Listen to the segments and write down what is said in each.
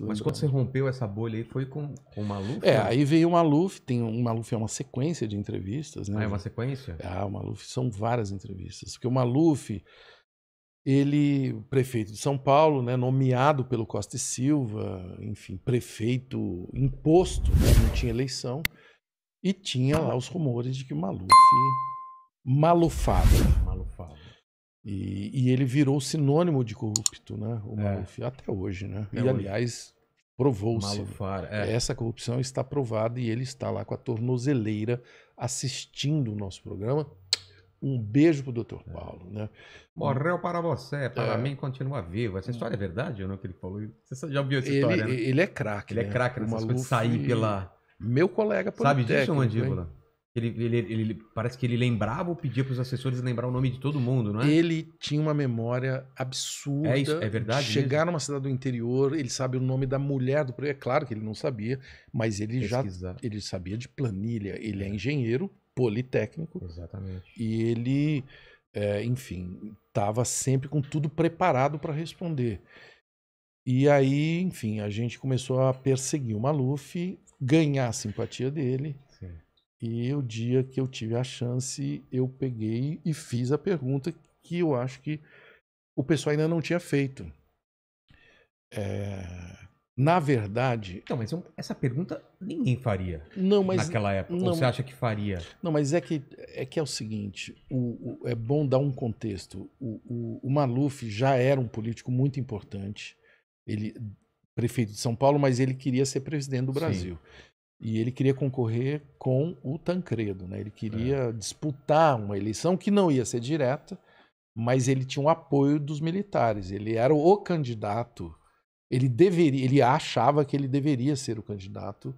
Mas é quando você rompeu essa bolha aí, foi com, com o Maluf? É, aí veio o Maluf, tem um Maluf é uma sequência de entrevistas, né? Ah, é uma sequência? Ah, o Maluf são várias entrevistas. Porque o Maluf, ele, prefeito de São Paulo, né, nomeado pelo Costa e Silva, enfim, prefeito imposto, né, não tinha eleição, e tinha lá os rumores de que o Maluf malufava. Malufava. E, e ele virou sinônimo de corrupto, né? O é. Maluf, é. até hoje, né? e, hoje. aliás, provou-se. É. Essa corrupção está provada e ele está lá com a tornozeleira assistindo o nosso programa. Um beijo pro Dr. É. Paulo, né? Morreu para você, para é. mim continua vivo. Essa hum. história é verdade ou não que ele falou? Você já ouviu essa ele, história, né? Ele é craque, Ele é né? é craque nessas Maluf coisas, sair pela... Meu colega Sabe disso, Mandíbula? Hein? Ele, ele, ele, parece que ele lembrava ou pedia para os assessores lembrar o nome de todo mundo, não é? Ele tinha uma memória absurda. É, isso, é verdade. Chegar mesmo? numa cidade do interior, ele sabe o nome da mulher do é claro que ele não sabia, mas ele Pesquisar. já ele sabia de planilha. Ele é, é engenheiro politécnico. Exatamente. E ele, é, enfim, estava sempre com tudo preparado para responder. E aí, enfim, a gente começou a perseguir o Maluf, ganhar a simpatia dele e o dia que eu tive a chance, eu peguei e fiz a pergunta que eu acho que o pessoal ainda não tinha feito. É... Na verdade. Não, mas essa pergunta ninguém faria não, mas, naquela época. Não, Ou você acha que faria? Não, mas é que é, que é o seguinte: o, o é bom dar um contexto. O, o, o Maluf já era um político muito importante. Ele prefeito de São Paulo, mas ele queria ser presidente do Brasil. Sim. E ele queria concorrer com o Tancredo, né? Ele queria é. disputar uma eleição que não ia ser direta, mas ele tinha o apoio dos militares. Ele era o candidato. Ele deveria, ele achava que ele deveria ser o candidato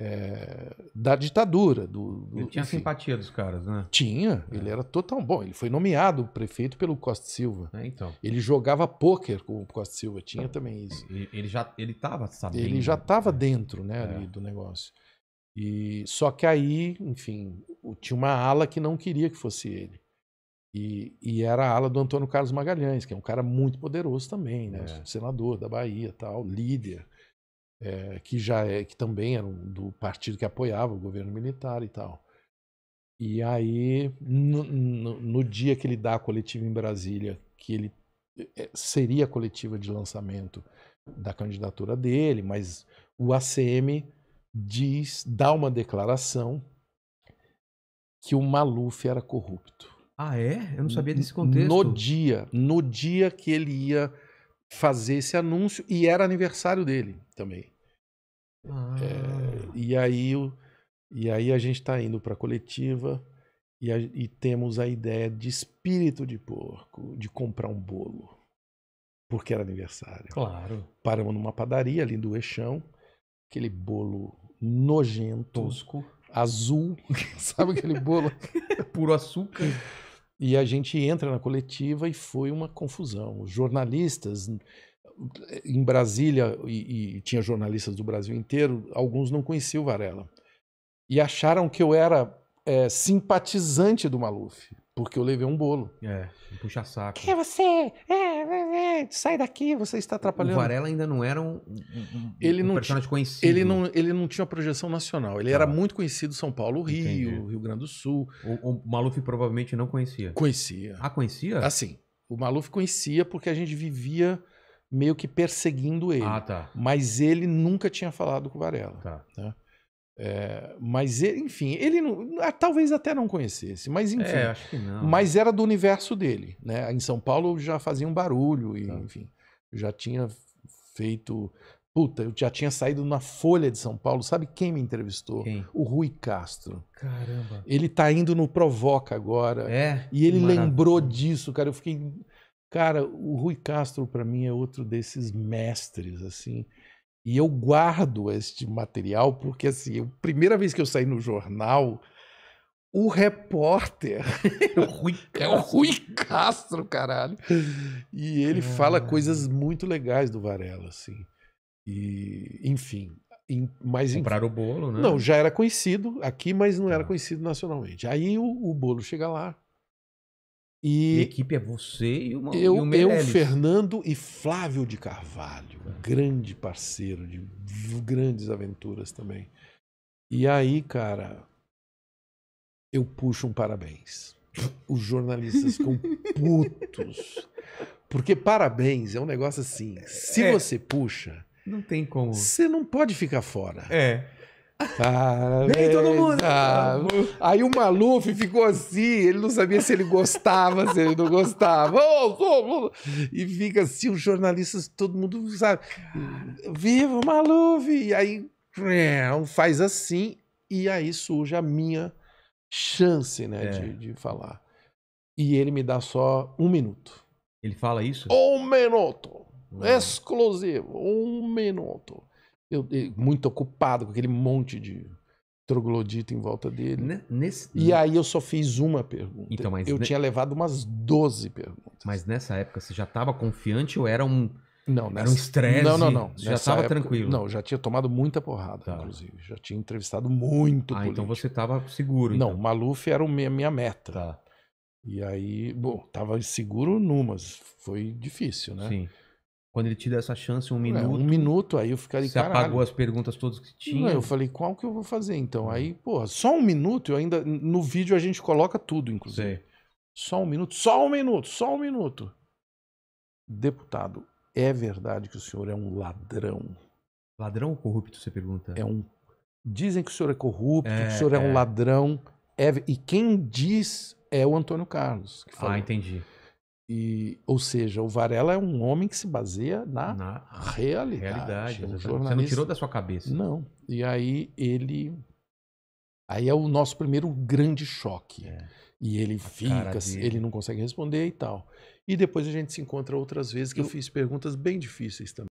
é, da ditadura. Do, do ele tinha enfim. simpatia dos caras, né? Tinha, é. ele era total bom. Ele foi nomeado prefeito pelo Costa Silva. É, então. Ele jogava pôquer com o Costa Silva, tinha então, também isso. Ele já ele estava sabendo. Ele já estava é. dentro né, é. do negócio. E Só que aí, enfim, tinha uma ala que não queria que fosse ele. E, e era a ala do Antônio Carlos Magalhães, que é um cara muito poderoso também, né? É. Senador da Bahia, tal, líder é, que já é, que também era do partido que apoiava o governo militar e tal. E aí, no, no, no dia que ele dá a coletiva em Brasília, que ele eh, seria a coletiva de lançamento da candidatura dele, mas o ACM diz, dá uma declaração que o Maluf era corrupto. Ah, é? Eu não sabia desse contexto. No dia, no dia que ele ia fazer esse anúncio e era aniversário dele também. É, ah. É, e, aí, e aí a gente está indo para a coletiva e, temos a ideia de espírito de porco, de comprar um bolo. Porque era aniversário. Claro. Paramos numa padaria ali do Eixão, aquele bolo nojento. Tosco. Azul. Sabe aquele bolo? Puro açúcar. E a gente entra na coletiva e foi uma confusão. Os jornalistas eh, em Brasília, e, e tinha jornalistas do Brasil inteiro, alguns não conheciam o Varela. E acharam que eu era é, simpatizante do Maluf. Porque eu levei um bolo. É, um puxa-saco. Que é você? É, é, é, é, sai daqui, você está atrapalhando. O Varela ainda não era um, um, ele um não personagem conhecido. Ele não, ele não tinha projeção nacional. Ele ah. era muito conhecido São Paulo, Rio, Entendi. Rio Grande do Sul. O, o Maluf provavelmente não conhecia. Conhecia. Ah, conhecia? Assim, o Maluf conhecia porque a gente vivia meio que perseguindo ele. Ah, tá. Mas ele nunca tinha falado com o Varela. Tá. Né? É, mas, ele, enfim, ele não, ah, talvez até não conhecesse, mas é, enfim. É, acho que não. Mas né? era do universo dele. Né? Em São Paulo já fazia um barulho, e, tá. enfim, já tinha feito. Puta, eu já tinha saído na Folha de São Paulo. Sabe quem me entrevistou? Quem? O Rui Castro. Caramba. Ele tá indo no Provoca agora. É. E ele lembrou disso, cara. Eu fiquei. Cara, o Rui Castro, para mim, é outro desses mestres, assim. E eu guardo este material porque, assim, a primeira vez que eu saí no jornal, o repórter o é Rui é o Rui Castro, caralho. E ele é. fala coisas muito legais do Varela, assim. E, enfim. Em, mas, Compraram enfim, o bolo, né? Não, já era conhecido aqui, mas não era tá. conhecido nacionalmente. Aí o, o bolo chega lá, e equipe é você e o, eu, e o Meirelles. Eu, Fernando e Flávio de Carvalho, um grande parceiro de grandes aventuras também. E aí, cara, eu puxo um parabéns. Os jornalistas ficam putos. Porque parabéns é um negócio assim. Se é, você puxa. Não tem como. Você não pode ficar fora. É. Parabéns, Vem todo mundo! aí o Maluf ficou assim, ele não sabia se ele gostava, se ele não gostava. Oh, E fica assim, os jornalistas, todo mundo sabe. Viva o Maluf! E aí é, faz assim, e aí surge a minha chance né, é. de, de falar. E ele me dá só um minuto. Ele fala isso? Um minuto! Exclusivo, um minuto. Eu, muito ocupado com aquele monte de troglodita em volta dele. N nesse... E aí eu só fiz uma pergunta. Então, eu tinha levado umas 12 perguntas. Mas nessa época você já estava confiante ou era um. Não, nessa... Era um estresse? Não, não, não. Já estava tranquilo? Não, já tinha tomado muita porrada, tá. inclusive. Já tinha entrevistado muito Ah, então político. então você estava seguro. Então. Não, Maluf era a minha meta. Tá. E aí, bom, estava seguro numas. Foi difícil, né? Sim. Quando ele te deu essa chance, um é, minuto. Não, um minuto, aí eu ficaria Você caralho. apagou as perguntas todas que tinha. Não, eu falei, qual que eu vou fazer então? Hum. Aí, porra, só um minuto, eu ainda. No vídeo a gente coloca tudo, inclusive. Sim. Só um minuto, só um minuto, só um minuto. Deputado, é verdade que o senhor é um ladrão. Ladrão ou corrupto, você pergunta? É um. Dizem que o senhor é corrupto, é, que o é, senhor é, é um ladrão. É... E quem diz é o Antônio Carlos. ah, entendi. E, ou seja, o Varela é um homem que se baseia na, na realidade. realidade um Você não tirou da sua cabeça. Não. E aí ele. Aí é o nosso primeiro grande choque. É. E ele a fica, assim, ele não consegue responder e tal. E depois a gente se encontra outras vezes que eu, eu fiz perguntas bem difíceis também.